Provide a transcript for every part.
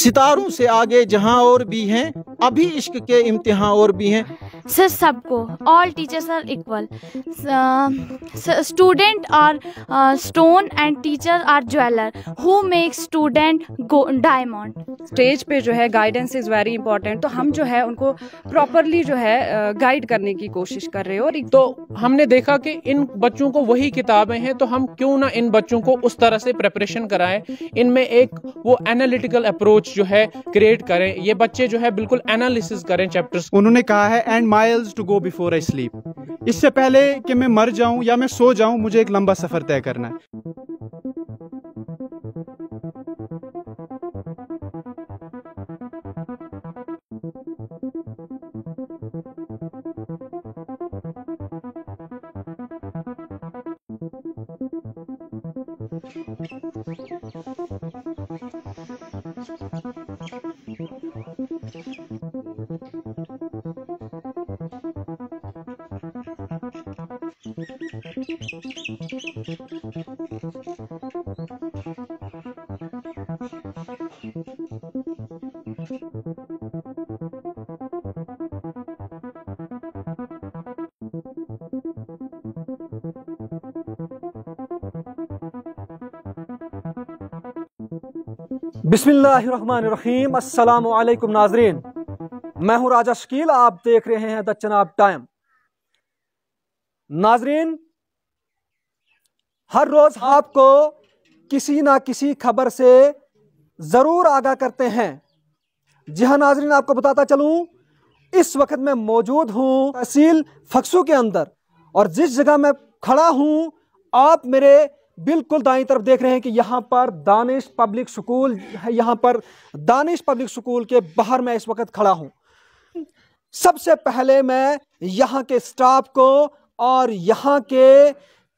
सितारों से आगे जहां और भी हैं अभी इश्क के इम्तिहान और भी हैं सर सबको all teachers are equal student are stone and teacher are jeweller who make student diamond stage पे जो है गाइडेंस इज़ वेरी इंपॉर्टेंट तो हम जो है उनको प्रॉपरली जो है गाइड uh, करने की कोशिश कर रहे हैं और एक... तो हमने देखा कि इन बच्चों को वही किताबें हैं तो हम क्यों ना इन बच्चों को उस तरह से प्रेपरेशन कराएं इनमें एक वो एनालिटिकल अप्रोच जो है क्रिएट करें ये बच्चे जो है बिल्कुल एनालिसिस करें चैप्टर्स उन्होंने कहा है and miles to go before I sleep इससे पहले कि मैं मर जाऊं या मैं सो जाऊं मुझे एक लंबा सफर तय करना है Thank you. बिसमीम अल्लाम नाजरीन मैं हूं राजा शकील आप देख रहे हैं द चनाब टाइम नाजरीन हर रोज़ आपको किसी ना किसी खबर से ज़रूर आगाह करते हैं जी हाँ नाजरीन आपको बताता चलू इस वक्त मैं मौजूद हूं तहसील फक्सू के अंदर और जिस जगह मैं खड़ा हूं आप मेरे बिल्कुल दाई तरफ देख रहे हैं कि यहां पर दानिश पब्लिक स्कूल है यहां पर दानिश पब्लिक स्कूल के बाहर मैं इस वक्त खड़ा हूं सबसे पहले मैं यहां के स्टाफ को और यहाँ के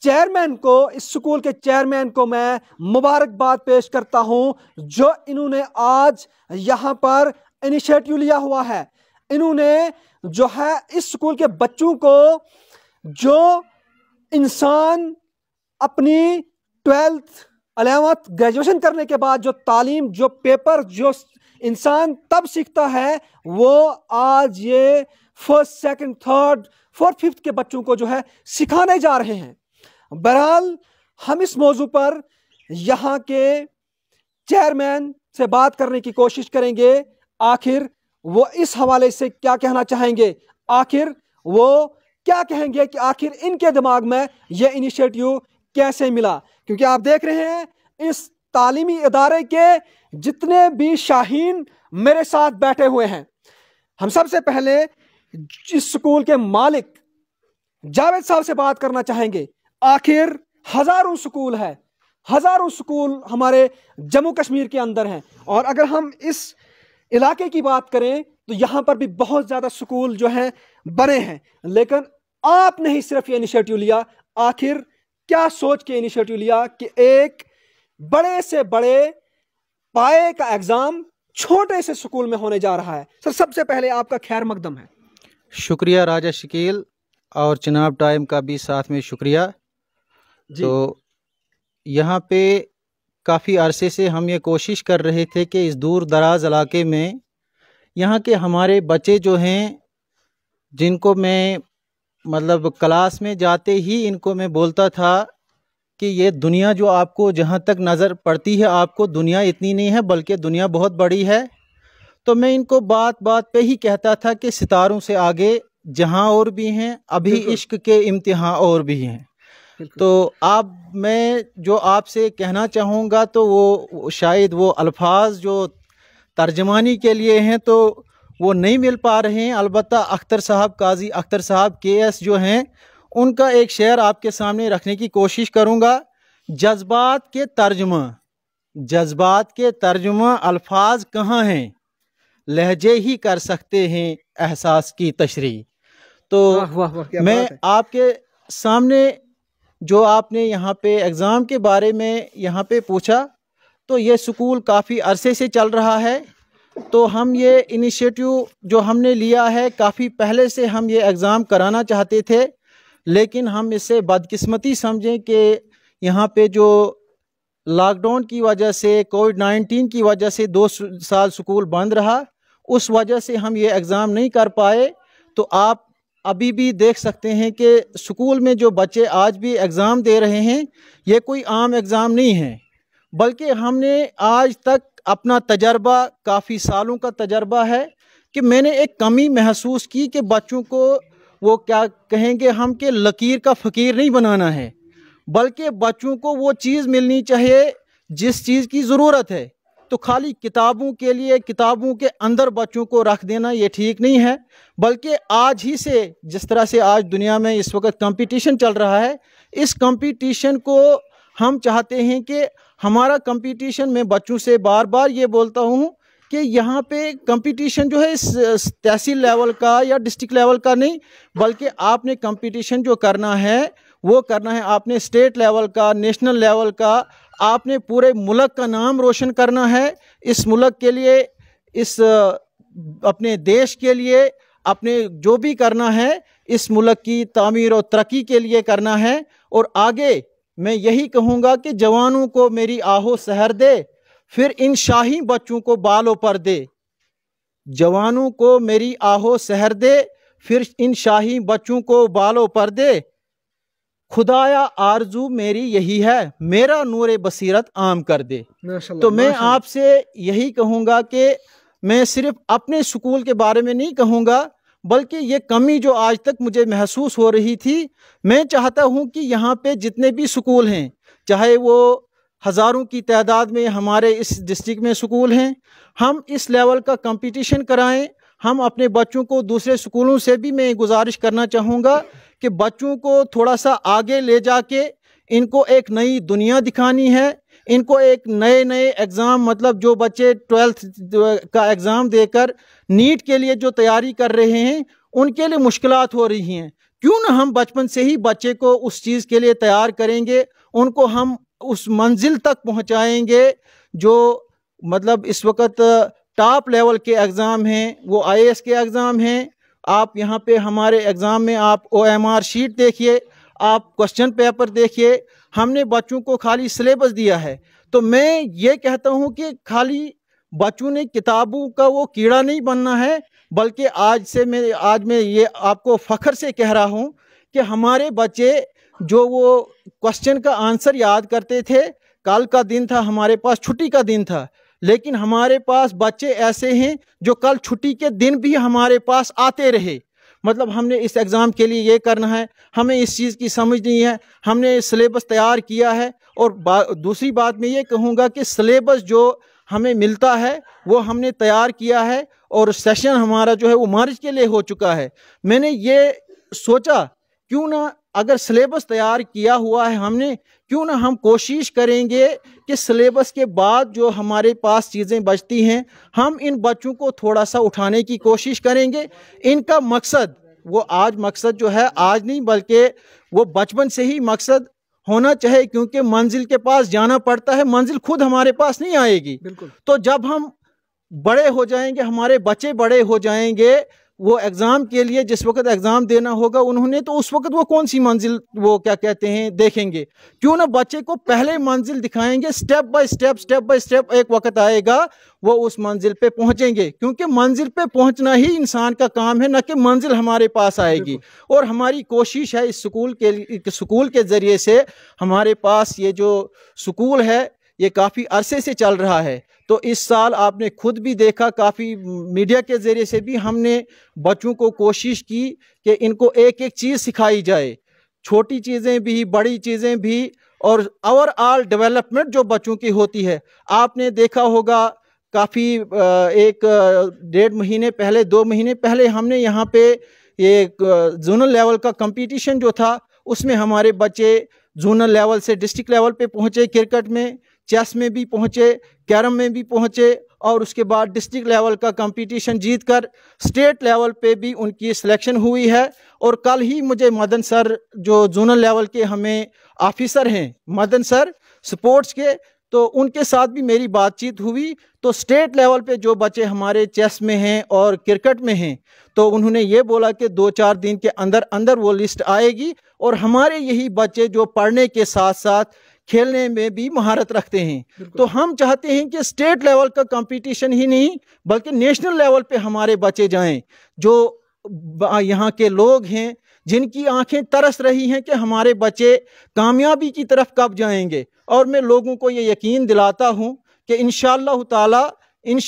चेयरमैन को इस स्कूल के चेयरमैन को मैं मुबारकबाद पेश करता हूँ जो इन्होंने आज यहाँ पर इनिशिएटिव लिया हुआ है इन्होंने जो है इस स्कूल के बच्चों को जो इंसान अपनी ट्वेल्थ अलेवंथ ग्रेजुएशन करने के बाद जो तालीम जो पेपर जो इंसान तब सीखता है वो आज ये first second third fourth fifth के बच्चों को जो है सिखाने जा रहे हैं बहरहाल हम इस मौजू पर यहाँ के चेयरमैन से बात करने की कोशिश करेंगे आखिर वो इस हवाले से क्या कहना चाहेंगे आखिर वो क्या कहेंगे कि आखिर इनके दिमाग में ये इनिशिएटिव कैसे मिला क्योंकि आप देख रहे हैं इस तालीमी इदारे के जितने भी शाहीन मेरे साथ बैठे हुए हैं हम सबसे पहले जिस स्कूल के मालिक जावेद साहब से बात करना चाहेंगे आखिर हजारों स्कूल है हजारों स्कूल हमारे जम्मू कश्मीर के अंदर हैं और अगर हम इस इलाके की बात करें तो यहां पर भी बहुत ज़्यादा स्कूल जो हैं बने हैं लेकिन आपने ही सिर्फ ये इनिशिएटिव लिया आखिर क्या सोच के इनिशिएटिव लिया कि एक बड़े से बड़े पाए का एग्ज़ाम छोटे से स्कूल में होने जा रहा है सर सबसे पहले आपका खैर मकदम है शुक्रिया राजा शकील और चिनाब टाइम का भी साथ में शुक्रिया तो यहाँ पे काफ़ी अरसे से हम ये कोशिश कर रहे थे कि इस दूर दराज इलाके में यहाँ के हमारे बच्चे जो हैं जिनको मैं मतलब क्लास में जाते ही इनको मैं बोलता था कि ये दुनिया जो आपको जहाँ तक नज़र पड़ती है आपको दुनिया इतनी नहीं है बल्कि दुनिया बहुत बड़ी है तो मैं इनको बात बात पे ही कहता था कि सितारों से आगे जहां और भी हैं अभी इश्क के इम्तिहान और भी हैं तो आप मैं जो आपसे कहना चाहूँगा तो वो शायद वो अल्फाज जो तर्जमानी के लिए हैं तो वो नहीं मिल पा रहे हैं अलबत् अख्तर साहब काजी अख्तर साहब के एस जो हैं उनका एक शेर आपके सामने रखने की कोशिश करूँगा जज्बात के तर्जमा जज्बात के तर्जमा अल्फाज कहाँ हैं लहजे ही कर सकते हैं एहसास की तशरी तो वाह वाह वाह मैं आपके सामने जो आपने यहाँ पे एग्ज़ाम के बारे में यहाँ पे पूछा तो ये स्कूल काफ़ी अरसे से चल रहा है तो हम ये इनिशिएटिव जो हमने लिया है काफ़ी पहले से हम ये एग्ज़ाम कराना चाहते थे लेकिन हम इसे बदकिस्मती समझें कि यहाँ पे जो लॉकडाउन की वजह से कोविड नाइन्टीन की वजह से दो साल स्कूल बंद रहा उस वजह से हम ये एग्ज़ाम नहीं कर पाए तो आप अभी भी देख सकते हैं कि स्कूल में जो बच्चे आज भी एग्ज़ाम दे रहे हैं ये कोई आम एग्ज़ाम नहीं है बल्कि हमने आज तक अपना तजर्बा काफ़ी सालों का तजर्बा है कि मैंने एक कमी महसूस की कि बच्चों को वो क्या कहेंगे हम कि लकीर का फ़कीर नहीं बनाना है बल्कि बच्चों को वो चीज़ मिलनी चाहिए जिस चीज़ की ज़रूरत है तो खाली किताबों के लिए किताबों के अंदर बच्चों को रख देना ये ठीक नहीं है बल्कि आज ही से जिस तरह से आज दुनिया में इस वक्त कंपटीशन चल रहा है इस कंपटीशन को हम चाहते हैं कि हमारा कंपटीशन में बच्चों से बार बार ये बोलता हूँ कि यहाँ पे कंपटीशन जो है तहसील लेवल का या डिस्ट्रिक्ट लेवल का नहीं बल्कि आपने कंपटीशन जो करना है वो करना है आपने स्टेट लेवल का नेशनल लेवल का आपने पूरे मुल्क का नाम रोशन करना है इस मुल्क के लिए इस अपने देश के लिए अपने जो भी करना है इस मुल्क की तामीर और तरक्की के लिए करना है और आगे मैं यही कहूँगा कि जवानों को मेरी आहो सहर दे फिर इन शाही बच्चों को बालों पर दे जवानों को मेरी आहो सहर दे फिर इन शाही बच्चों को बालों पर दे खुदाया आरजू मेरी यही है मेरा नूर बसीरत आम कर दे तो मैं आपसे यही कहूँगा कि मैं सिर्फ अपने स्कूल के बारे में नहीं कहूँगा बल्कि ये कमी जो आज तक मुझे महसूस हो रही थी मैं चाहता हूँ कि यहाँ पे जितने भी स्कूल हैं चाहे वो हज़ारों की तादाद में हमारे इस डिस्ट्रिक्ट में स्कूल हैं हम इस लेवल का कंपटीशन कराएं हम अपने बच्चों को दूसरे स्कूलों से भी मैं गुजारिश करना चाहूँगा कि बच्चों को थोड़ा सा आगे ले जाके इनको एक नई दुनिया दिखानी है इनको एक नए नए एग्ज़ाम मतलब जो बच्चे ट्वेल्थ का एग्ज़ाम देकर नीट के लिए जो तैयारी कर रहे हैं उनके लिए मुश्किल हो रही हैं क्यों ना हम बचपन से ही बच्चे को उस चीज़ के लिए तैयार करेंगे उनको हम उस मंजिल तक पहुंचाएंगे जो मतलब इस वक्त टॉप लेवल के एग्ज़ाम हैं वो आई के एग्ज़ाम हैं आप यहाँ पे हमारे एग्ज़ाम में आप ओएमआर शीट देखिए आप क्वेश्चन पेपर देखिए हमने बच्चों को खाली सिलेबस दिया है तो मैं ये कहता हूँ कि खाली बच्चों ने किताबों का वो कीड़ा नहीं बनना है बल्कि आज से मैं आज मैं ये आपको फ़ख्र से कह रहा हूँ कि हमारे बच्चे जो वो क्वेश्चन का आंसर याद करते थे कल का दिन था हमारे पास छुट्टी का दिन था लेकिन हमारे पास बच्चे ऐसे हैं जो कल छुट्टी के दिन भी हमारे पास आते रहे मतलब हमने इस एग्ज़ाम के लिए ये करना है हमें इस चीज़ की समझ नहीं है हमने सिलेबस तैयार किया है और बा, दूसरी बात मैं ये कहूँगा कि सिलेबस जो हमें मिलता है वो हमने तैयार किया है और सेशन हमारा जो है वो मार्च के लिए हो चुका है मैंने ये सोचा क्यों ना अगर सिलेबस तैयार किया हुआ है हमने क्यों ना हम कोशिश करेंगे कि सिलेबस के बाद जो हमारे पास चीज़ें बचती हैं हम इन बच्चों को थोड़ा सा उठाने की कोशिश करेंगे इनका मकसद वो आज मकसद जो है आज नहीं बल्कि वो बचपन से ही मकसद होना चाहिए क्योंकि मंजिल के पास जाना पड़ता है मंजिल खुद हमारे पास नहीं आएगी तो जब हम बड़े हो जाएंगे हमारे बच्चे बड़े हो जाएंगे वो एग्ज़ाम के लिए जिस वक्त एग्ज़ाम देना होगा उन्होंने तो उस वक्त वो कौन सी मंजिल वो क्या कहते हैं देखेंगे क्यों ना बच्चे को पहले मंजिल दिखाएंगे step by step step by step एक वक्त आएगा वो उस मंजिल पे पहुंचेंगे क्योंकि मंजिल पे पहुंचना ही इंसान का काम है ना कि मंजिल हमारे पास आएगी और हमारी कोशिश है इस स्कूल के स्कूल के ज़रिए से हमारे पास ये जो स्कूल है ये काफ़ी अरसे से चल रहा है तो इस साल आपने खुद भी देखा काफ़ी मीडिया के ज़रिए से भी हमने बच्चों को कोशिश की कि इनको एक एक चीज़ सिखाई जाए छोटी चीज़ें भी बड़ी चीज़ें भी और ओवरऑल डेवलपमेंट जो बच्चों की होती है आपने देखा होगा काफ़ी एक डेढ़ महीने पहले दो महीने पहले हमने यहाँ पे ये जोनल लेवल का कंपटीशन जो था उसमें हमारे बच्चे जोनल लेवल से डिस्ट्रिक्ट लेवल पे पहुँचे क्रिकेट में चेस में भी पहुँचे कैरम में भी पहुँचे और उसके बाद डिस्ट्रिक्ट लेवल का कंपटीशन जीतकर स्टेट लेवल पे भी उनकी सिलेक्शन हुई है और कल ही मुझे मदन सर जो जोनल लेवल के हमें ऑफिसर हैं मदन सर स्पोर्ट्स के तो उनके साथ भी मेरी बातचीत हुई तो स्टेट लेवल पे जो बच्चे हमारे चेस में हैं और क्रिकेट में हैं तो उन्होंने ये बोला कि दो चार दिन के अंदर अंदर वो लिस्ट आएगी और हमारे यही बच्चे जो पढ़ने के साथ साथ खेलने में भी महारत रखते हैं तो हम चाहते हैं कि स्टेट लेवल का कंपटीशन ही नहीं बल्कि नेशनल लेवल पे हमारे बच्चे जाएं जो यहाँ के लोग हैं जिनकी आंखें तरस रही हैं कि हमारे बच्चे कामयाबी की तरफ कब जाएंगे और मैं लोगों को ये यकीन दिलाता हूँ कि इन ताला इन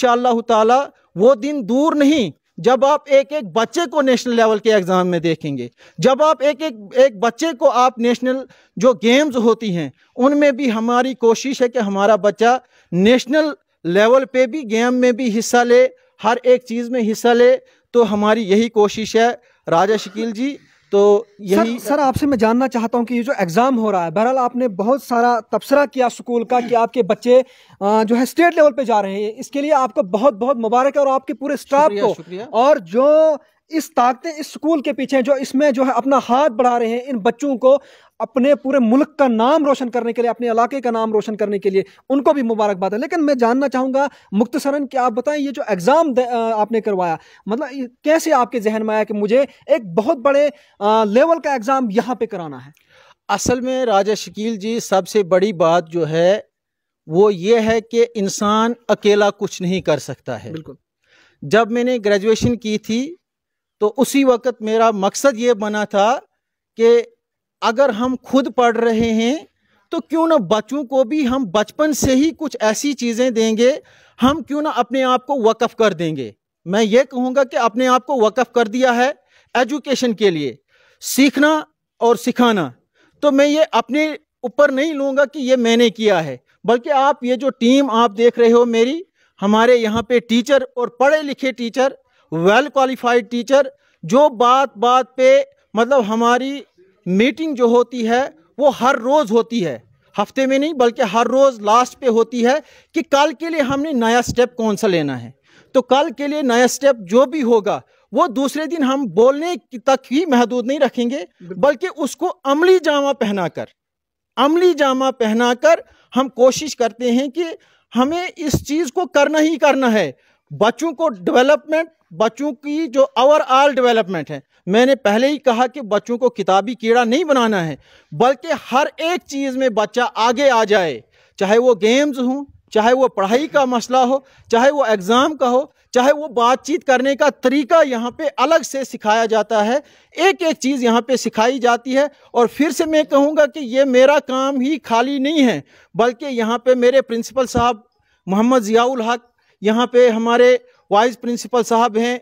ताला वो दिन दूर नहीं जब आप एक एक बच्चे को नेशनल लेवल के एग्ज़ाम में देखेंगे जब आप एक एक एक बच्चे को आप नेशनल जो गेम्स होती हैं उनमें भी हमारी कोशिश है कि हमारा बच्चा नेशनल लेवल पे भी गेम में भी हिस्सा ले हर एक चीज़ में हिस्सा ले तो हमारी यही कोशिश है राजा शकील जी तो यही सर, सर आपसे मैं जानना चाहता हूँ कि ये जो एग्ज़ाम हो रहा है बहरहाल आपने बहुत सारा तबसरा किया स्कूल का कि आपके बच्चे जो है स्टेट लेवल पे जा रहे हैं इसके लिए आपको बहुत बहुत मुबारक है और आपके पूरे स्टाफ को और जो इस ताकतें इस स्कूल के पीछे जो इसमें जो है अपना हाथ बढ़ा रहे हैं इन बच्चों को अपने पूरे मुल्क का नाम रोशन करने के लिए अपने इलाके का नाम रोशन करने के लिए उनको भी मुबारकबाद है लेकिन मैं जानना चाहूँगा मुख्तसरन कि आप बताएं ये जो एग्ज़ाम आपने करवाया मतलब कैसे आपके जहन में आया कि मुझे एक बहुत बड़े लेवल का एग्ज़ाम यहाँ पर कराना है असल में राजा शकील जी सबसे बड़ी बात जो है वो ये है कि इंसान अकेला कुछ नहीं कर सकता है बिल्कुल जब मैंने ग्रेजुएशन की थी तो उसी वक्त मेरा मकसद ये बना था कि अगर हम खुद पढ़ रहे हैं तो क्यों ना बच्चों को भी हम बचपन से ही कुछ ऐसी चीज़ें देंगे हम क्यों ना अपने आप को वक़फ़ कर देंगे मैं ये कहूँगा कि अपने आप को वक़फ़ कर दिया है एजुकेशन के लिए सीखना और सिखाना तो मैं ये अपने ऊपर नहीं लूँगा कि ये मैंने किया है बल्कि आप ये जो टीम आप देख रहे हो मेरी हमारे यहाँ पे टीचर और पढ़े लिखे टीचर वेल क्वालिफाइड टीचर जो बात बात पे मतलब हमारी मीटिंग जो होती है वो हर रोज़ होती है हफ्ते में नहीं बल्कि हर रोज़ लास्ट पे होती है कि कल के लिए हमने नया स्टेप कौन सा लेना है तो कल के लिए नया स्टेप जो भी होगा वो दूसरे दिन हम बोलने तक ही महदूद नहीं रखेंगे बल्कि उसको अमली जामा पहनाकर अमली जामा पहनाकर हम कोशिश करते हैं कि हमें इस चीज़ को करना ही करना है बच्चों को डेवलपमेंट बच्चों की जो ओवरऑल डेवलपमेंट है मैंने पहले ही कहा कि बच्चों को किताबी कीड़ा नहीं बनाना है बल्कि हर एक चीज़ में बच्चा आगे आ जाए चाहे वो गेम्स हों चाहे वो पढ़ाई का मसला हो चाहे वो एग्ज़ाम का हो चाहे वो बातचीत करने का तरीका यहाँ पे अलग से सिखाया जाता है एक एक चीज़ यहाँ पे सिखाई जाती है और फिर से मैं कहूँगा कि ये मेरा काम ही खाली नहीं है बल्कि यहाँ पे मेरे प्रिंसिपल साहब मोहम्मद ज़ियाउल हक यहाँ पे हमारे वाइस प्रिंसिपल साहब हैं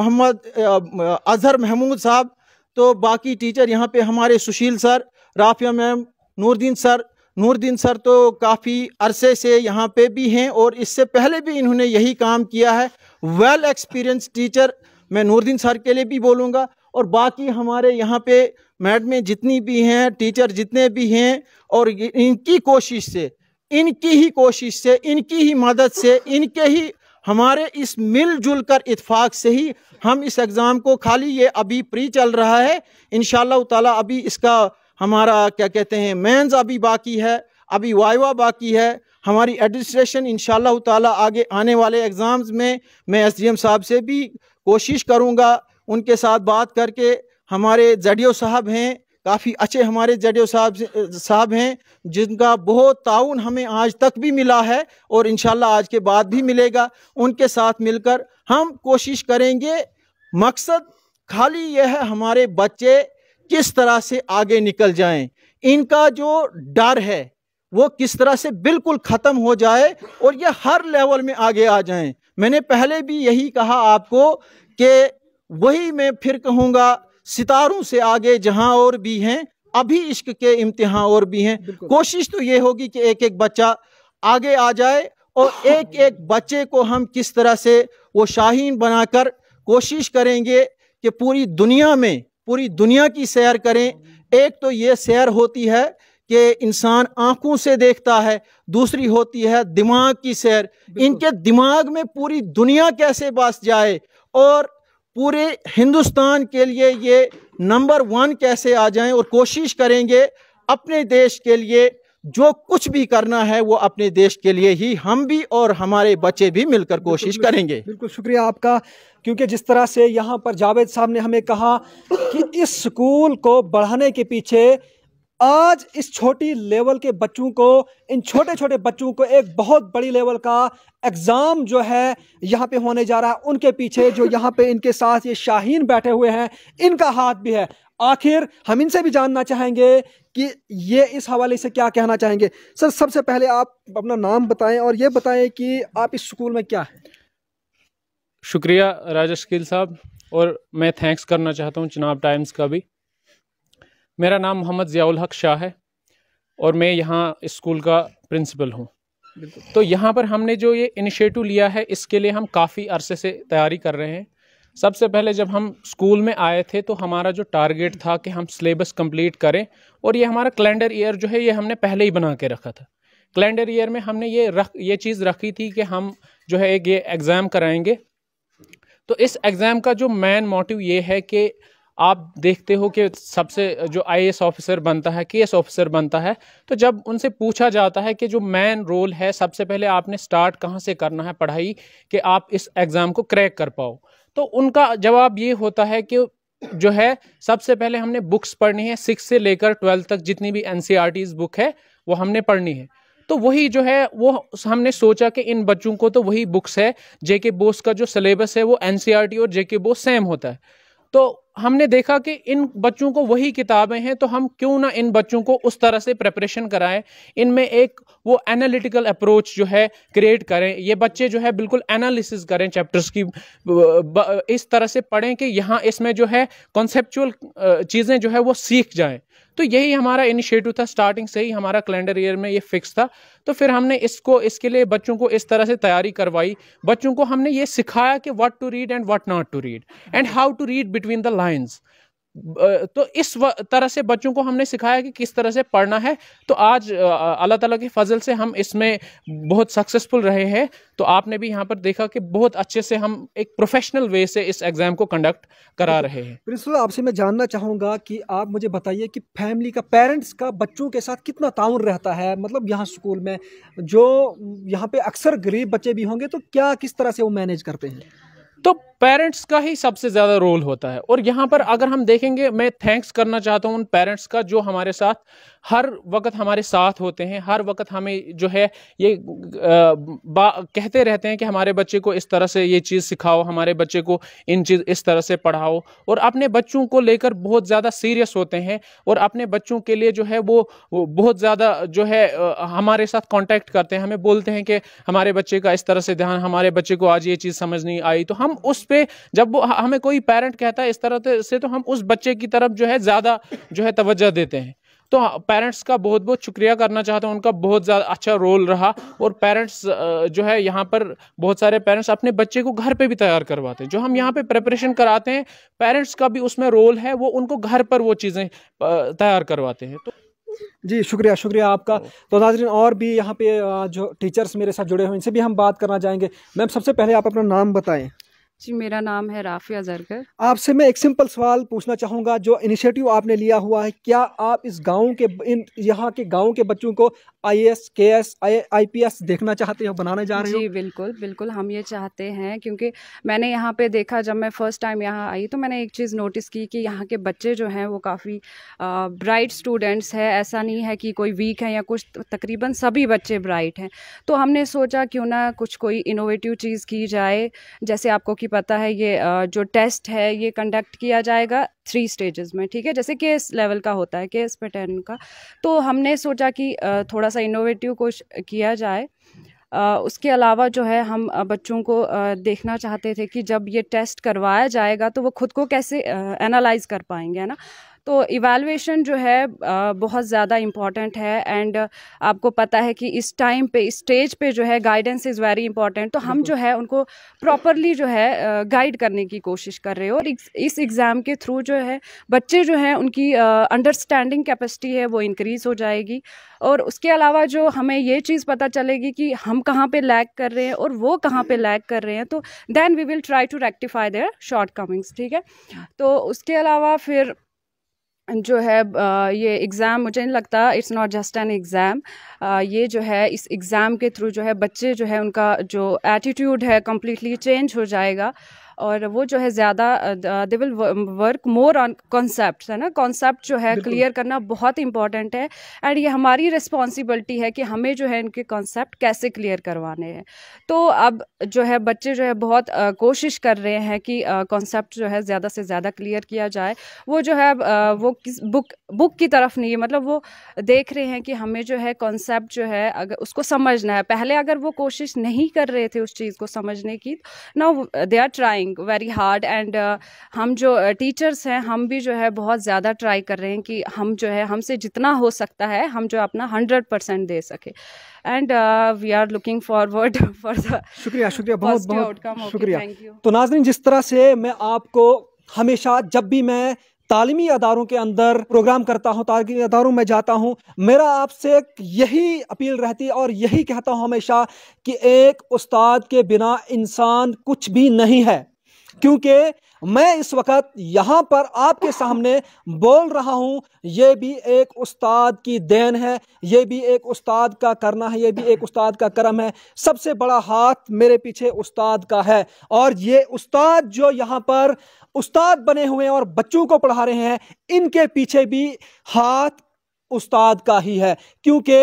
मोहम्मद अजहर महमूद साहब तो बाकी टीचर यहाँ पे हमारे Sushil sir Rafia ma'am Noordeen sir Noordeen sir तो काफ़ी अरसे से यहाँ पे भी हैं और इससे पहले भी इन्होंने यही काम किया है वेल एक्सपीरियंस टीचर मैं नूरदीन सर के लिए भी बोलूँगा और बाकी हमारे यहाँ पे मैडमें जितनी भी हैं टीचर जितने भी हैं और इनकी कोशिश से इनकी ही कोशिश से इनकी ही मदद से इनके ही हमारे इस मिलजुल कर इतफाक़ से ही हम इस एग्ज़ाम को खाली ये अभी प्री चल रहा है इन ताला अभी इसका हमारा क्या कहते हैं मेन्स अभी बाकी है अभी वाइवा बाकी है हमारी एडमिनिस्ट्रेशन इन ताला आगे आने वाले एग्ज़ाम्स में मैं एस साहब से भी कोशिश करूँगा उनके साथ बात करके हमारे जडियो साहब हैं काफ़ी अच्छे हमारे जडियो साहब साहब हैं जिनका बहुत ताउन हमें आज तक भी मिला है और इन आज के बाद भी मिलेगा उनके साथ मिलकर हम कोशिश करेंगे मकसद खाली यह है हमारे बच्चे किस तरह से आगे निकल जाएं इनका जो डर है वो किस तरह से बिल्कुल ख़त्म हो जाए और ये हर लेवल में आगे आ जाएं मैंने पहले भी यही कहा आपको कि वही मैं फिर कहूँगा सितारों से आगे जहां और भी हैं अभी इश्क के इम्तिहान और भी हैं कोशिश तो ये होगी कि एक एक बच्चा आगे आ जाए और हाँ। एक एक बच्चे को हम किस तरह से वो शाहीन बनाकर कोशिश करेंगे कि पूरी दुनिया में पूरी दुनिया की सैर करें एक तो ये सैर होती है कि इंसान आंखों से देखता है दूसरी होती है दिमाग की सैर इनके दिमाग में पूरी दुनिया कैसे बस जाए और पूरे हिंदुस्तान के लिए ये नंबर वन कैसे आ जाएं और कोशिश करेंगे अपने देश के लिए जो कुछ भी करना है वो अपने देश के लिए ही हम भी और हमारे बच्चे भी मिलकर कोशिश करेंगे बिल्कुल शुक्रिया आपका क्योंकि जिस तरह से यहाँ पर जावेद साहब ने हमें कहा कि इस स्कूल को बढ़ाने के पीछे आज इस छोटी लेवल के बच्चों को इन छोटे छोटे बच्चों को एक बहुत बड़ी लेवल का एग्ज़ाम जो है यहाँ पे होने जा रहा है उनके पीछे जो यहाँ पे इनके साथ ये शाहीन बैठे हुए हैं इनका हाथ भी है आखिर हम इनसे भी जानना चाहेंगे कि ये इस हवाले से क्या कहना चाहेंगे सर सबसे पहले आप अपना नाम बताएं और ये बताएं कि आप इस स्कूल में क्या है शुक्रिया राजेश गिल साहब और मैं थैंक्स करना चाहता हूँ चिनाब टाइम्स का भी मेरा नाम मोहम्मद ज़ियाउल हक शाह है और मैं यहाँ स्कूल का प्रिंसिपल हूँ तो यहाँ पर हमने जो ये इनिशिएटिव लिया है इसके लिए हम काफ़ी अरसे से तैयारी कर रहे हैं सबसे पहले जब हम स्कूल में आए थे तो हमारा जो टारगेट था कि हम सिलेबस कंप्लीट करें और ये हमारा कैलेंडर ईयर जो है ये हमने पहले ही बना के रखा था कैलेंडर ईयर में हमने ये रख ये चीज़ रखी थी कि हम जो है एक ये एग्ज़ाम कराएंगे तो इस एग्ज़ाम का जो मेन मोटिव ये है कि आप देखते हो कि सबसे जो आईएएस ऑफिसर बनता है केएस ऑफिसर बनता है तो जब उनसे पूछा जाता है कि जो मेन रोल है सबसे पहले आपने स्टार्ट कहाँ से करना है पढ़ाई कि आप इस एग्ज़ाम को क्रैक कर पाओ तो उनका जवाब ये होता है कि जो है सबसे पहले हमने बुक्स पढ़नी है सिक्स से लेकर ट्वेल्थ तक जितनी भी एन बुक e है वो हमने पढ़नी है तो वही जो है वो हमने सोचा कि इन बच्चों को तो वही बुक्स है जेके बोस का जो सिलेबस है वो एन e और जेके बोस सेम होता है तो हमने देखा कि इन बच्चों को वही किताबें हैं तो हम क्यों ना इन बच्चों को उस तरह से प्रेपरेशन कराएं इनमें एक वो एनालिटिकल अप्रोच जो है क्रिएट करें ये बच्चे जो है बिल्कुल एनालिसिस करें चैप्टर्स की इस तरह से पढ़ें कि यहाँ इसमें जो है कॉन्सेप्चुअल चीज़ें जो है वो सीख जाएं तो यही हमारा इनिशिएटिव था स्टार्टिंग से ही हमारा कैलेंडर ईयर में ये फिक्स था तो फिर हमने इसको इसके लिए बच्चों को इस तरह से तैयारी करवाई बच्चों को हमने ये सिखाया कि what to read and what not to read and how to read between the lines तो इस तरह से बच्चों को हमने सिखाया कि किस तरह से पढ़ना है तो आज अल्लाह ताला के फजल से हम इसमें बहुत सक्सेसफुल रहे हैं तो आपने भी यहाँ पर देखा कि बहुत अच्छे से हम एक प्रोफेशनल वे से इस एग्ज़ाम को कंडक्ट करा रहे हैं प्रिंसिपल आपसे मैं जानना चाहूँगा कि आप मुझे बताइए कि फैमिली का पेरेंट्स का बच्चों के साथ कितना ताउन रहता है मतलब यहाँ स्कूल में जो यहाँ पे अक्सर गरीब बच्चे भी होंगे तो क्या किस तरह से वो मैनेज करते हैं तो पेरेंट्स का ही सबसे ज़्यादा रोल होता है और यहाँ पर अगर हम देखेंगे मैं थैंक्स करना चाहता हूँ उन पेरेंट्स का जो हमारे साथ हर वक्त हमारे साथ होते हैं हर वक्त हमें जो है ये आ, कहते रहते हैं कि हमारे बच्चे को इस तरह से ये चीज़ सिखाओ हमारे बच्चे को इन चीज़ इस तरह से पढ़ाओ और अपने बच्चों को लेकर बहुत ज़्यादा सीरियस होते हैं और अपने बच्चों के लिए जो है वो बहुत ज़्यादा जो है हमारे साथ कॉन्टैक्ट करते हैं हमें बोलते हैं कि हमारे बच्चे का इस तरह से ध्यान हमारे बच्चे को आज ये चीज़ समझ नहीं आई तो हम उस पे जब वो हमें कोई पेरेंट कहता है इस तरह से तो हम उस बच्चे की तरफ जो है ज़्यादा जो है तवज्जो देते हैं तो पेरेंट्स का बहुत बहुत शुक्रिया करना चाहता हूँ उनका बहुत ज़्यादा अच्छा रोल रहा और पेरेंट्स जो है यहाँ पर बहुत सारे पेरेंट्स अपने बच्चे को घर पे भी तैयार करवाते हैं जो हम यहाँ पे प्रेपरेशन कराते हैं पेरेंट्स का भी उसमें रोल है वो उनको घर पर वो चीज़ें तैयार करवाते हैं तो जी शुक्रिया शुक्रिया आपका तो नाजरीन और भी यहाँ पे जो टीचर्स मेरे साथ जुड़े हुए इनसे भी हम बात करना चाहेंगे मैम सबसे पहले आप अपना नाम बताएं जी मेरा नाम है राफिया जरगर आपसे मैं एक सिंपल सवाल पूछना चाहूँगा जो इनिशिएटिव आपने लिया हुआ है क्या आप इस गांव के इन यहाँ के गांव के बच्चों को आई एस के एस आई पी एस देखना चाहते हो बनाने जा रहे हो जी बिल्कुल बिल्कुल हम ये चाहते हैं क्योंकि मैंने यहाँ पे देखा जब मैं फ़र्स्ट टाइम यहाँ आई तो मैंने एक चीज़ नोटिस की कि यहाँ के बच्चे जो हैं वो काफ़ी ब्राइट स्टूडेंट्स है ऐसा नहीं है कि कोई वीक है या कुछ तकरीबन सभी बच्चे ब्राइट हैं तो हमने सोचा क्यों ना कुछ कोई इनोवेटिव चीज़ की जाए जैसे आपको कि पता है ये जो टेस्ट है ये कंडक्ट किया जाएगा थ्री स्टेजेस में ठीक है जैसे केस लेवल का होता है केस पे टेन का तो हमने सोचा कि थोड़ा सा इनोवेटिव कुछ किया जाए उसके अलावा जो है हम बच्चों को देखना चाहते थे कि जब ये टेस्ट करवाया जाएगा तो वो खुद को कैसे एनालाइज कर पाएंगे है ना तो इवेलुएशन जो है बहुत ज़्यादा इम्पॉर्टेंट है एंड आपको पता है कि इस टाइम पे स्टेज पे जो है गाइडेंस इज़ वेरी इंपॉर्टेंट तो हम जो है उनको प्रॉपरली जो है गाइड करने की कोशिश कर रहे हो और इस एग्ज़ाम के थ्रू जो है बच्चे जो हैं उनकी अंडरस्टैंडिंग कैपेसिटी है वो इनक्रीज़ हो जाएगी और उसके अलावा जो हमें ये चीज़ पता चलेगी कि हम कहाँ पे लैग कर रहे हैं और वो कहाँ पे लैग कर रहे हैं तो then we will try to rectify their shortcomings ठीक है हाँ। तो उसके अलावा फिर जो है ये एग्ज़ाम मुझे नहीं लगता it's not just an exam ये जो है इस एग्ज़ाम के थ्रू जो है बच्चे जो है उनका जो एटीट्यूड है कम्प्लीटली चेंज हो जाएगा और वो जो है ज़्यादा they will work more on concept है ना कॉन्सेप्ट जो है क्लियर करना बहुत इंपॉर्टेंट है एंड ये हमारी रिस्पॉन्सिबिलिटी है कि हमें जो है इनके कॉन्सेप्ट कैसे क्लियर करवाने हैं तो अब जो है बच्चे जो है बहुत आ, कोशिश कर रहे हैं कि कॉन्सेप्ट जो है ज़्यादा से ज़्यादा क्लियर किया जाए वो जो है आ, वो किस बुक बुक की तरफ नहीं है मतलब वो देख रहे हैं कि हमें जो है कॉन्सेप्ट जो है अगर उसको समझना है पहले अगर वो कोशिश नहीं कर रहे थे उस चीज़ को समझने की ना they are trying trying very hard and हम जो टीचर्स uh, हैं हम भी जो है बहुत ज़्यादा ट्राई कर रहे हैं कि हम जो है हमसे जितना हो सकता है हम जो अपना हंड्रेड परसेंट दे सके and we are looking forward for शुक्रिया शुक्रिया बहुत बहुत शुक्रिया तो नाजरीन जिस तरह से मैं आपको हमेशा जब भी मैं तालीमी अदारों के अंदर प्रोग्राम करता हूँ तालीमी अदारों में जाता हूँ मेरा आपसे यही अपील रहती है और यही कहता हूँ हमेशा कि एक उस्ताद के बिना इंसान कुछ भी नहीं है क्योंकि मैं इस वक्त यहाँ पर आपके सामने बोल रहा हूँ ये भी एक उस्ताद की देन है ये भी एक उस्ताद का करना है ये भी एक उस्ताद का करम है सबसे बड़ा हाथ मेरे पीछे उस्ताद का है और ये उस्ताद जो यहाँ पर उस्ताद बने हुए हैं और बच्चों को पढ़ा रहे हैं इनके पीछे भी हाथ उस्ताद का ही है क्योंकि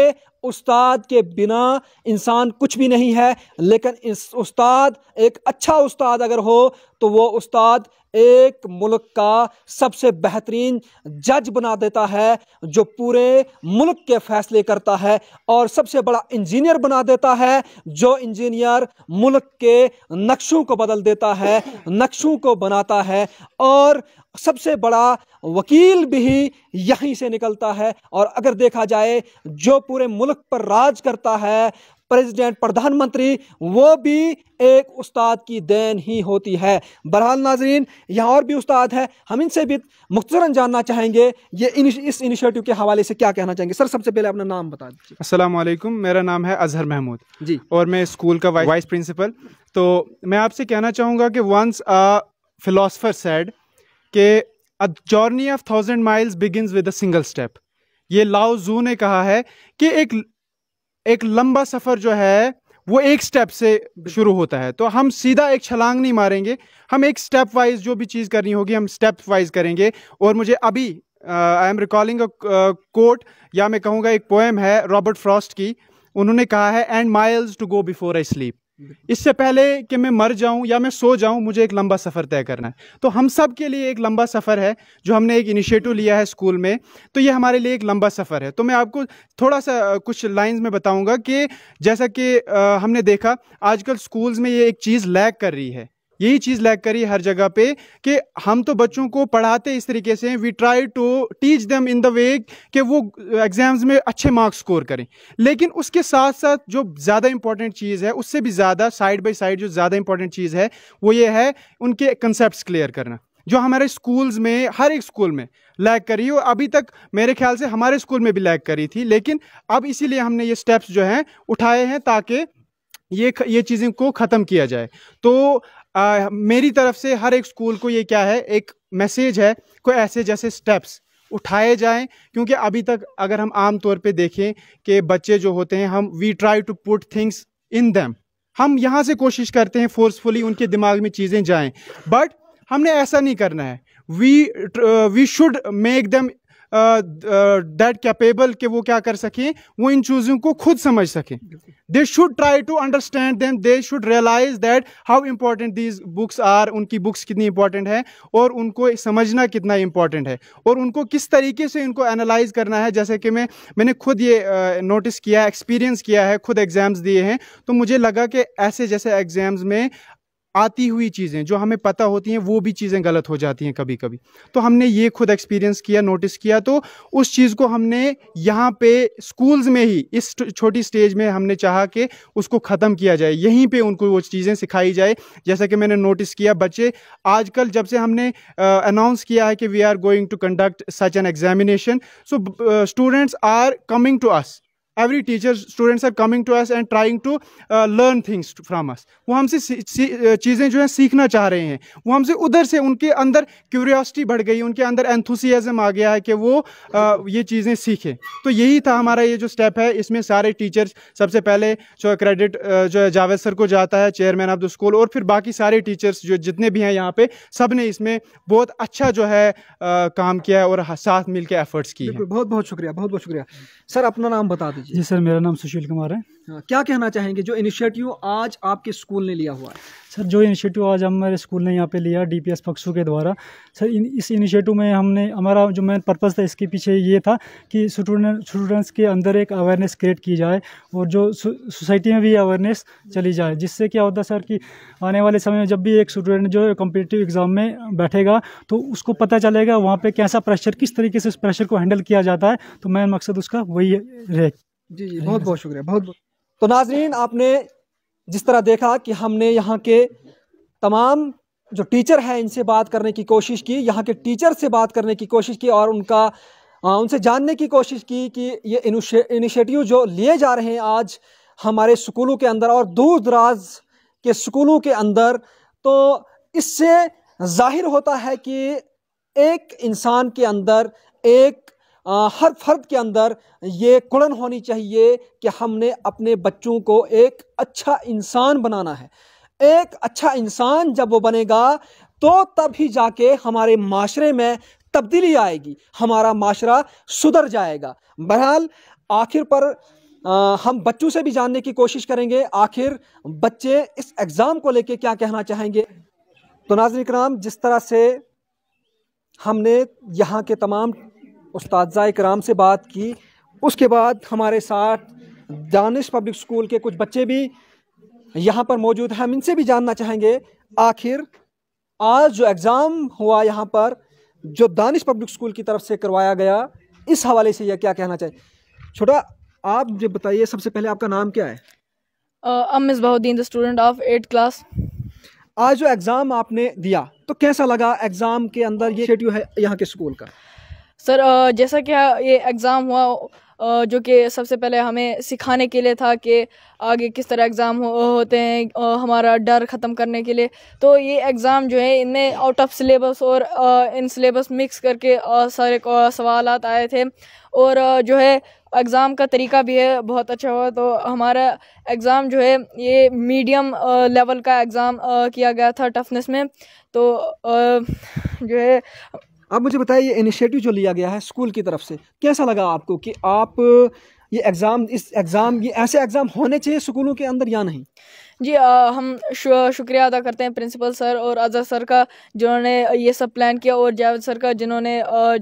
उस्ताद के बिना इंसान कुछ भी नहीं है लेकिन इस उस्ताद एक अच्छा उस्ताद अगर हो तो वो उस्ताद एक मुल्क का सबसे बेहतरीन जज बना देता है जो पूरे मुल्क के फैसले करता है और सबसे बड़ा इंजीनियर बना देता है जो इंजीनियर मुल्क के नक्शों को बदल देता है नक्शों को बनाता है और सबसे बड़ा वकील भी यहीं से निकलता है और अगर देखा जाए जो पूरे मुल्क पर राज करता है प्रेसिडेंट प्रधानमंत्री वो भी एक उस्ताद की देन ही होती है बहरहाल नाजरीन यहाँ और भी उस्ताद है हम इनसे भी मुख्तरा जानना चाहेंगे ये इस इनिशिएटिव के हवाले से क्या कहना चाहेंगे सर सबसे पहले अपना नाम बता दीजिए असलम मेरा नाम है अजहर महमूद जी और मैं स्कूल का वाइस प्रिंसिपल तो मैं आपसे कहना चाहूँगा कि वंस अ फिलोसफर सेड के a journey of thousand miles begin with a single step ये लाओ जू ने कहा है कि एक एक लंबा सफ़र जो है वो एक स्टेप से शुरू होता है तो हम सीधा एक छलांग नहीं मारेंगे हम एक स्टेप वाइज जो भी चीज़ करनी होगी हम स्टेप वाइज करेंगे और मुझे अभी I am recalling a quote या मैं कहूँगा एक पोएम है रॉबर्ट फ्रॉस्ट की उन्होंने कहा है and miles to go before I sleep इससे पहले कि मैं मर जाऊं या मैं सो जाऊं मुझे एक लंबा सफ़र तय करना है तो हम सब के लिए एक लंबा सफ़र है जो हमने एक इनिशिएटिव लिया है स्कूल में तो ये हमारे लिए एक लंबा सफ़र है तो मैं आपको थोड़ा सा कुछ लाइंस में बताऊंगा कि जैसा कि हमने देखा आजकल स्कूल्स में ये एक चीज़ लैग कर रही है यही चीज़ लैक करी हर जगह पे कि हम तो बच्चों को पढ़ाते इस तरीके से we try to teach them in the way कि वो एग्ज़ाम्स में अच्छे मार्क्स स्कोर करें लेकिन उसके साथ साथ जो ज़्यादा इंपॉर्टेंट चीज़ है उससे भी ज़्यादा साइड बाई साइड जो ज़्यादा इंपॉर्टेंट चीज़ है वो ये है उनके कंसेप्ट क्लियर करना जो हमारे स्कूल्स में हर एक स्कूल में लैक करी और अभी तक मेरे ख्याल से हमारे स्कूल में भी लैक करी थी लेकिन अब इसीलिए हमने ये स्टेप्स जो हैं उठाए हैं ताकि ये ये चीज़ें को ख़त्म किया जाए तो आ, मेरी तरफ से हर एक स्कूल को ये क्या है एक मैसेज है कोई ऐसे जैसे स्टेप्स उठाए जाएं क्योंकि अभी तक अगर हम आम तौर पे देखें कि बच्चे जो होते हैं हम we try to put things in them हम यहाँ से कोशिश करते हैं फोर्सफुली उनके दिमाग में चीज़ें जाएं बट हमने ऐसा नहीं करना है we we should make them that capable के कि वो क्या कर सकें वो इन चीज़ों को खुद समझ सकें they should try to understand then they should realise that how important these books are उनकी बुक्स कितनी इंपॉर्टेंट है और उनको समझना कितना इंपॉर्टेंट है और उनको किस तरीके से इनको एनालाइज करना है जैसे कि मैं मैंने खुद ये नोटिस uh, किया एक्सपीरियंस किया है खुद एग्ज़ाम्स दिए हैं तो मुझे लगा कि ऐसे जैसे एग्ज़ाम्स में आती हुई चीज़ें जो हमें पता होती हैं वो भी चीज़ें गलत हो जाती हैं कभी कभी तो हमने ये खुद एक्सपीरियंस किया नोटिस किया तो उस चीज़ को हमने यहाँ पे स्कूल्स में ही इस छोटी स्टेज में हमने चाहा कि उसको ख़त्म किया जाए यहीं पे उनको वो चीज़ें सिखाई जाए जैसा कि मैंने नोटिस किया बच्चे आजकल जब से हमने अनाउंस किया है कि we are going to conduct such an examination so students are coming to us every teacher students are coming to us and trying to learn things from us वो हमसे uh, चीज़ें जो हैं सीखना चाह रहे हैं वो हमसे उधर से उनके अंदर क्यूरियासिटी बढ़ गई उनके अंदर एंथुसियाज़म आ गया है कि वो आ, uh, ये चीज़ें सीखें तो यही था हमारा ये जो स्टेप है इसमें सारे टीचर्स सबसे पहले जो क्रेडिट uh, जो है जावेद सर को जाता है चेयरमैन ऑफ द स्कूल और फिर बाकी सारे टीचर्स जो जितने भी हैं यहाँ पे सब ने इसमें बहुत अच्छा जो है आ, काम किया है और साथ मिलकर एफर्ट्स किए बहुत बहुत शुक्रिया बहुत बहुत शुक्रिया सर अपना नाम बता दीजिए जी, जी सर मेरा नाम सुशील कुमार है हाँ, क्या कहना चाहेंगे जो इनिशिएटिव आज आपके स्कूल ने लिया हुआ है सर जो इनिशिएटिव आज हमारे स्कूल ने यहाँ पे लिया डीपीएस पक्षों के द्वारा सर इन, इस इनिशिएटिव में हमने हमारा जो मेन पर्पज़ था इसके पीछे ये था कि स्टूडेंट स्टूडेंट्स के अंदर एक अवेयरनेस क्रिएट की जाए और जो सोसाइटी में भी अवेयरनेस चली जाए जिससे क्या होता सर कि आने वाले समय में जब भी एक स्टूडेंट जो है एग्ज़ाम में बैठेगा तो उसको पता चलेगा वहाँ पर कैसा प्रेशर किस तरीके से उस प्रेशर को हैंडल किया जाता है तो मेन मकसद उसका वही रहे जी जी बहुत बहुत शुक्रिया बहुत बहुत तो नाजरीन आपने जिस तरह देखा कि हमने यहाँ के तमाम जो टीचर हैं इनसे बात करने की कोशिश की यहाँ के टीचर से बात करने की कोशिश की और उनका आ, उनसे जानने की कोशिश की कि ये इनिशिएटिव जो लिए जा रहे हैं आज हमारे स्कूलों के अंदर और दूर दराज के स्कूलों के अंदर तो इससे जाहिर होता है कि एक इंसान के अंदर एक हर फर्द के अंदर ये कुड़न होनी चाहिए कि हमने अपने बच्चों को एक अच्छा इंसान बनाना है एक अच्छा इंसान जब वो बनेगा तो तब ही जाके हमारे माशरे में तब्दीली आएगी हमारा माशरा सुधर जाएगा बहरहाल आखिर पर आ, हम बच्चों से भी जानने की कोशिश करेंगे आखिर बच्चे इस एग्ज़ाम को लेके क्या कहना चाहेंगे तो नाजन कराम जिस तरह से हमने यहाँ के तमाम उस्तादा कराम से बात की उसके बाद हमारे साथ दानिश पब्लिक स्कूल के कुछ बच्चे भी यहाँ पर मौजूद हैं हम इनसे भी जानना चाहेंगे आखिर आज जो एग्ज़ाम हुआ यहाँ पर जो दानिश पब्लिक स्कूल की तरफ से करवाया गया इस हवाले से यह क्या कहना चाहिए छोटा आप मुझे बताइए सबसे पहले आपका नाम क्या है अब miss Bahuddin the student of eight class आज जो एग्ज़ाम आपने दिया तो कैसा लगा एग्ज़ाम के अंदर ये शेड्यू है यहाँ के स्कूल का सर जैसा कि ये एग्ज़ाम हुआ जो कि सबसे पहले हमें सिखाने के लिए था कि आगे किस तरह एग्ज़ाम हो, होते हैं हमारा डर ख़त्म करने के लिए तो ये एग्ज़ाम जो है इनमें आउट ऑफ सिलेबस और इन सिलेबस मिक्स करके सारे सवाल आए थे और जो है एग्ज़ाम का तरीका भी है बहुत अच्छा हुआ तो हमारा एग्ज़ाम जो है ये मीडियम लेवल का एग्ज़ाम किया गया था टफनेस में तो जो है अब मुझे बताइए ये इनिशिएटिव जो लिया गया है स्कूल की तरफ से कैसा लगा आपको कि आप ये एग्ज़ाम इस एग्ज़ाम ये ऐसे एग्ज़ाम होने चाहिए स्कूलों के अंदर या नहीं जी आ, हम शुक्रिया अदा करते हैं प्रिंसिपल सर और अजहर सर का जिन्होंने ये सब प्लान किया और जावेद सर का जिन्होंने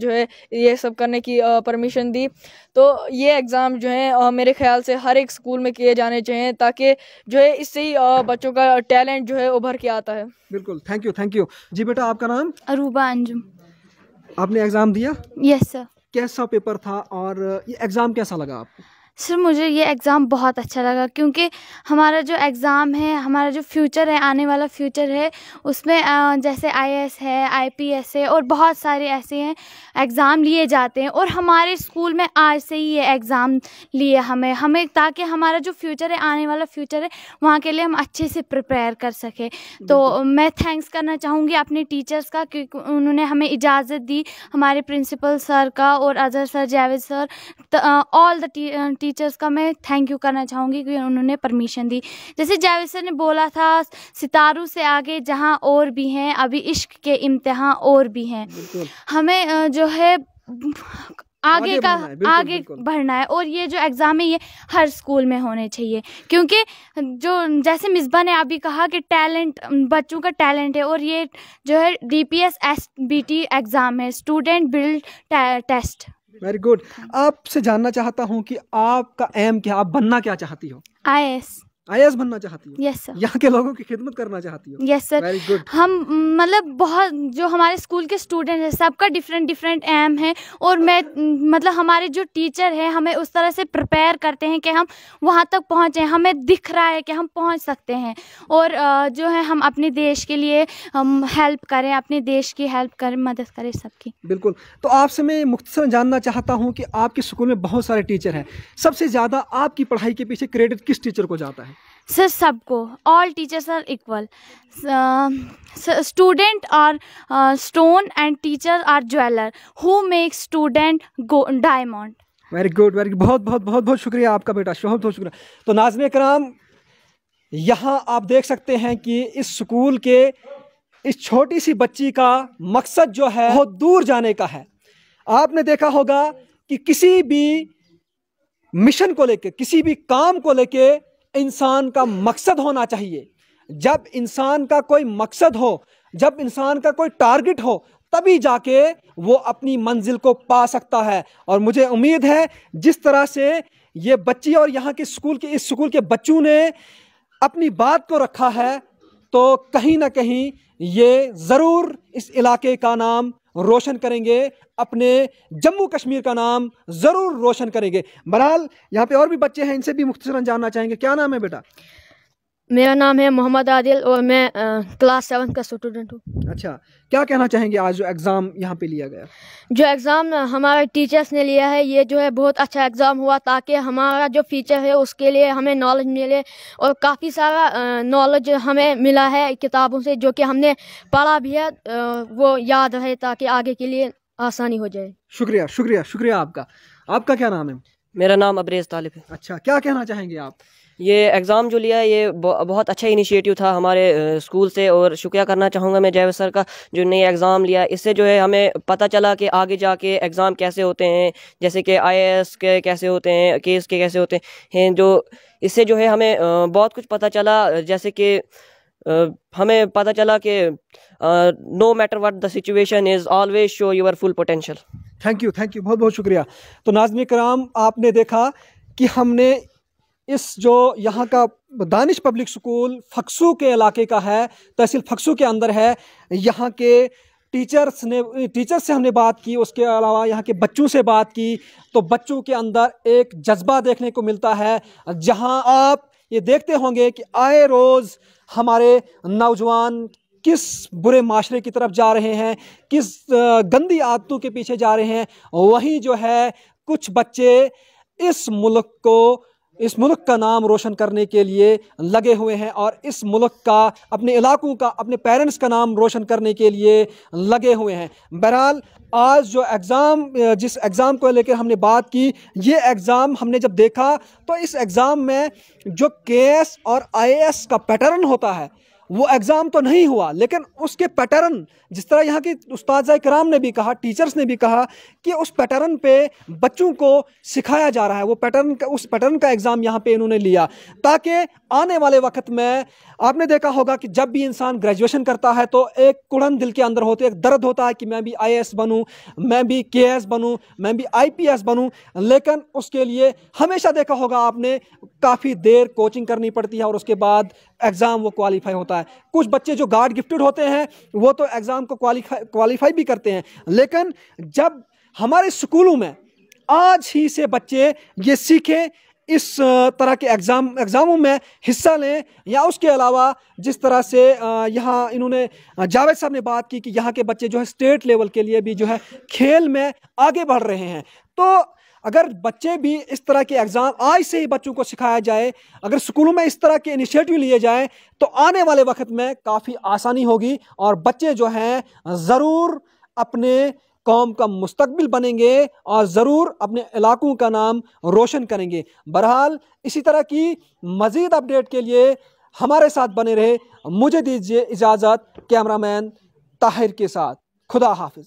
जो है ये सब करने की परमिशन दी तो ये एग्ज़ाम जो है मेरे ख्याल से हर एक स्कूल में किए जाने चाहिए ताकि जो है इससे ही बच्चों का टैलेंट जो है उभर के आता है बिल्कुल थैंक यू थैंक यू जी बेटा आपका नाम अरूबा अंजुम आपने एग्ज़ाम दिया यस yes, सर कैसा पेपर था और ये एग्ज़ाम कैसा लगा आपको सर मुझे ये एग्ज़ाम बहुत अच्छा लगा क्योंकि हमारा जो एग्ज़ाम है हमारा जो फ्यूचर है आने वाला फ्यूचर है उसमें जैसे आई है आईपीएस है और बहुत सारे ऐसे हैं एग्ज़ाम लिए जाते हैं और हमारे स्कूल में आज से ही ये एग्ज़ाम लिए हमें हमें ताकि हमारा जो फ्यूचर है आने वाला फ्यूचर है वहाँ के लिए हम अच्छे से प्रिपेयर कर सकें तो मैं थैंक्स करना चाहूँगी अपने टीचर्स का क्योंकि उन्होंने हमें इजाज़त दी हमारे प्रिंसिपल सर का और Azhar sir Javed sir all the teachers का मैं थैंक यू करना चाहूँगी कि उन्होंने परमिशन दी जैसे जावेद सर ने बोला था सितारों से आगे जहाँ और भी हैं अभी इश्क के इम्तहा और भी हैं हमें जो है आगे, आगे का बिल्कुल, आगे बिल्कुल। बढ़ना है और ये जो एग्ज़ाम है ये हर स्कूल में होने चाहिए क्योंकि जो जैसे मिसबा ने अभी कहा कि टैलेंट बच्चों का टैलेंट है और ये जो है D P S S B T exam है student build test very good आपसे जानना चाहता हूँ कि आपका एम क्या आप बनना क्या चाहती हो आई आई बनना चाहती हूँ यस सर यहाँ के लोगों की खिदमत करना चाहती हूँ यस सर हम मतलब बहुत जो हमारे स्कूल के स्टूडेंट हैं सबका डिफरेंट डिफरेंट एम है और मैं मतलब हमारे जो टीचर है हमें उस तरह से प्रिपेयर करते हैं कि हम वहाँ तक पहुँचे हमें दिख रहा है कि हम पहुँच सकते हैं और जो है हम अपने देश के लिए हम हेल्प करें अपने देश की हेल्प करें मदद करें सबकी बिल्कुल तो आपसे मैं मुख्तर जानना चाहता हूँ कि आपके स्कूल में बहुत सारे टीचर हैं सबसे ज़्यादा आपकी पढ़ाई के पीछे क्रेडिट किस टीचर को जाता है सिर्फ सबको all teachers are equal student are stone and teacher are jeweller who make student go diamond very good very बहुत बहुत बहुत बहुत शुक्रिया आपका बेटा बहुत बहुत शुक्रिया तो नाजम कराम यहाँ आप देख सकते हैं कि इस स्कूल के इस छोटी सी बच्ची का मकसद जो है बहुत दूर जाने का है आपने देखा होगा कि किसी भी मिशन को लेके किसी भी काम को लेके इंसान का मकसद होना चाहिए जब इंसान का कोई मकसद हो जब इंसान का कोई टारगेट हो तभी जाके वो अपनी मंजिल को पा सकता है और मुझे उम्मीद है जिस तरह से ये बच्ची और यहाँ के स्कूल के इस स्कूल के बच्चों ने अपनी बात को रखा है तो कहीं ना कहीं ये ज़रूर इस इलाके का नाम रोशन करेंगे अपने जम्मू कश्मीर का नाम ज़रूर रोशन करेंगे बहरहाल यहाँ पे और भी बच्चे हैं इनसे भी मुख्तसरा जानना चाहेंगे क्या नाम है बेटा मेरा नाम है मोहम्मद आदिल और मैं क्लास सेवन का स्टूडेंट हूँ अच्छा क्या कहना चाहेंगे आज जो एग्ज़ाम यहाँ पे लिया गया जो एग्ज़ाम हमारे टीचर्स ने लिया है ये जो है बहुत अच्छा एग्ज़ाम हुआ ताकि हमारा जो फीचर है उसके लिए हमें नॉलेज मिले और काफ़ी सारा नॉलेज हमें मिला है किताबों से जो कि हमने पढ़ा भी है वो याद रहे ताकि आगे के लिए आसानी हो जाए शुक्रिया शुक्रिया शुक्रिया आपका आपका क्या नाम है मेरा नाम अब्रेज तालिब है अच्छा क्या कहना चाहेंगे आप ये एग्ज़ाम जो लिया ये बहुत अच्छा इनिशिएटिव था हमारे स्कूल से और शुक्रिया करना चाहूँगा मैं जयवेद सर का जो नए एग्ज़ाम लिया इससे जो है हमें पता चला कि आगे जाके एग्ज़ाम कैसे होते हैं जैसे कि आई के कैसे होते हैं के के कैसे होते हैं जो इससे जो है हमें बहुत कुछ पता चला जैसे कि हमें पता चला कि no matter what the situation is always show your full potential thank you thank you बहुत बहुत शुक्रिया तो नाजमी कराम आपने देखा कि हमने इस जो यहाँ का दानिश पब्लिक स्कूल फक्सू के इलाके का है तहसील फक्सू के अंदर है यहाँ के टीचर्स ने टीचर्स से हमने बात की उसके अलावा यहाँ के बच्चों से बात की तो बच्चों के अंदर एक जज्बा देखने को मिलता है जहाँ आप ये देखते होंगे कि आए रोज़ हमारे नौजवान किस बुरे माशरे की तरफ जा रहे हैं किस गंदी आदतों के पीछे जा रहे हैं वहीं जो है कुछ बच्चे इस मुल्क को इस मुल्क का नाम रोशन करने के लिए लगे हुए हैं और इस मुल्क का अपने इलाकों का अपने पेरेंट्स का नाम रोशन करने के लिए लगे हुए हैं बहरहाल आज जो एग्ज़ाम जिस एग्ज़ाम को लेकर हमने बात की ये एग्ज़ाम हमने जब देखा तो इस एग्ज़ाम में जो के और आई का पैटर्न होता है वो एग्ज़ाम तो नहीं हुआ लेकिन उसके पैटर्न जिस तरह यहाँ के उस्ताद कराम ने भी कहा टीचर्स ने भी कहा कि उस पैटर्न पे बच्चों को सिखाया जा रहा है वो पैटर्न का उस पैटर्न का एग्ज़ाम यहाँ पे इन्होंने लिया ताकि आने वाले वक्त में आपने देखा होगा कि जब भी इंसान ग्रेजुएशन करता है तो एक कुड़न दिल के अंदर होती है एक दर्द होता है कि मैं भी आई बनूँ मैं भी के बनूँ मैं भी आई बनूँ लेकिन उसके लिए हमेशा देखा होगा आपने काफ़ी देर कोचिंग करनी पड़ती है और उसके बाद एग्ज़ाम वो क्वालिफाई होता है कुछ बच्चे जो गार्ड गिफ्टेड होते हैं वो तो एग्ज़ाम को क्वालिफाई क्वालिफाई भी करते हैं लेकिन जब हमारे स्कूलों में आज ही से बच्चे ये सीखें इस तरह के एग्ज़ाम एग्ज़ामों में हिस्सा लें या उसके अलावा जिस तरह से यहाँ इन्होंने जावेद साहब ने बात की कि यहाँ के बच्चे जो है स्टेट लेवल के लिए भी जो है खेल में आगे बढ़ रहे हैं तो अगर बच्चे भी इस तरह के एग्ज़ाम आज से ही बच्चों को सिखाया जाए अगर स्कूलों में इस तरह के इनिशिएटिव लिए जाए तो आने वाले वक्त में काफ़ी आसानी होगी और बच्चे जो हैं ज़रूर अपने कौम का मुस्तबिल बनेंगे और ज़रूर अपने इलाकों का नाम रोशन करेंगे बहरहाल इसी तरह की मज़ीद अपडेट के लिए हमारे साथ बने रहे मुझे दीजिए इजाज़त कैमरामैन ताहिर के साथ खुदा हाफिज